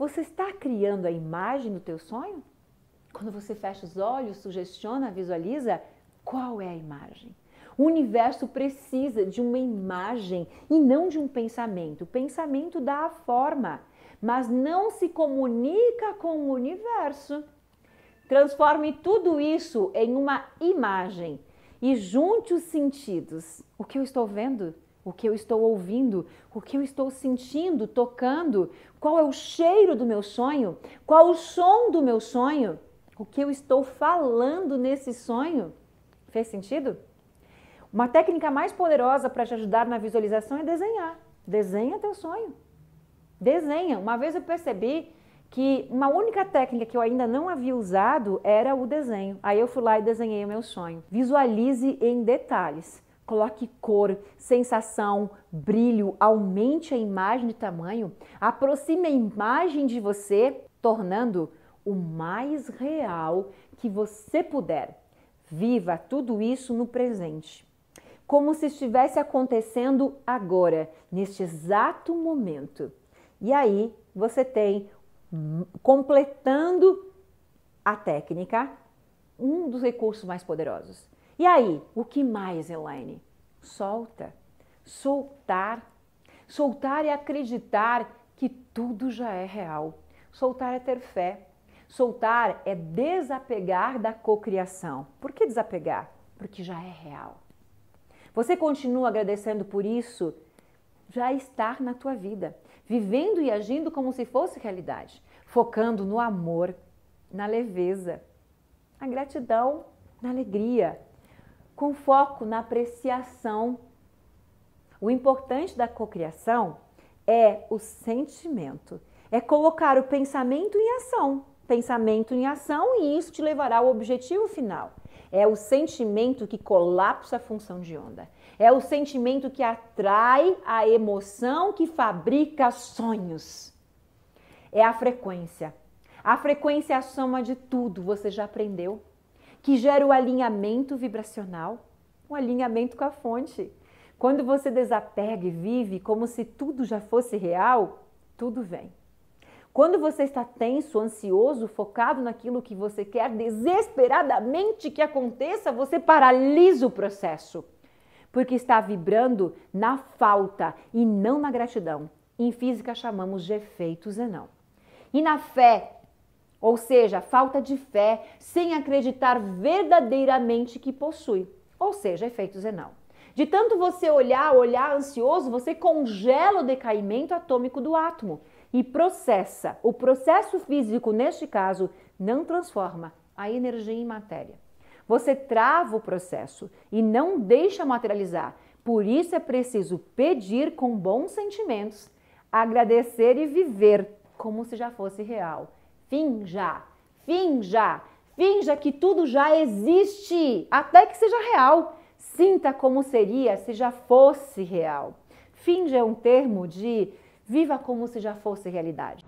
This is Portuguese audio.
Você está criando a imagem do teu sonho? Quando você fecha os olhos, sugestiona, visualiza, qual é a imagem? O universo precisa de uma imagem e não de um pensamento. O pensamento dá a forma, mas não se comunica com o universo. Transforme tudo isso em uma imagem e junte os sentidos. O que eu estou vendo? o que eu estou ouvindo, o que eu estou sentindo, tocando, qual é o cheiro do meu sonho, qual o som do meu sonho, o que eu estou falando nesse sonho. Fez sentido? Uma técnica mais poderosa para te ajudar na visualização é desenhar. Desenha teu sonho. Desenha. Uma vez eu percebi que uma única técnica que eu ainda não havia usado era o desenho. Aí eu fui lá e desenhei o meu sonho. Visualize em detalhes coloque cor, sensação, brilho, aumente a imagem de tamanho, aproxime a imagem de você, tornando o mais real que você puder. Viva tudo isso no presente, como se estivesse acontecendo agora, neste exato momento. E aí você tem, hum, completando a técnica, um dos recursos mais poderosos. E aí, o que mais, Elaine? solta. Soltar. Soltar é acreditar que tudo já é real. Soltar é ter fé. Soltar é desapegar da cocriação. Por que desapegar? Porque já é real. Você continua agradecendo por isso já é estar na tua vida, vivendo e agindo como se fosse realidade, focando no amor, na leveza, na gratidão, na alegria, com foco na apreciação. O importante da cocriação é o sentimento, é colocar o pensamento em ação, pensamento em ação e isso te levará ao objetivo final. É o sentimento que colapsa a função de onda. É o sentimento que atrai a emoção que fabrica sonhos. É a frequência. A frequência é a soma de tudo, você já aprendeu que gera o alinhamento vibracional, um alinhamento com a fonte. Quando você desapega e vive como se tudo já fosse real, tudo vem. Quando você está tenso, ansioso, focado naquilo que você quer desesperadamente que aconteça, você paralisa o processo, porque está vibrando na falta e não na gratidão. Em física chamamos de efeito Zenão. E na fé ou seja, falta de fé, sem acreditar verdadeiramente que possui, ou seja, efeito Zenal. De tanto você olhar, olhar ansioso, você congela o decaimento atômico do átomo e processa. O processo físico, neste caso, não transforma a energia em matéria. Você trava o processo e não deixa materializar. Por isso é preciso pedir com bons sentimentos, agradecer e viver como se já fosse real Finja, finja, finja que tudo já existe, até que seja real. Sinta como seria se já fosse real. Finja é um termo de viva como se já fosse realidade.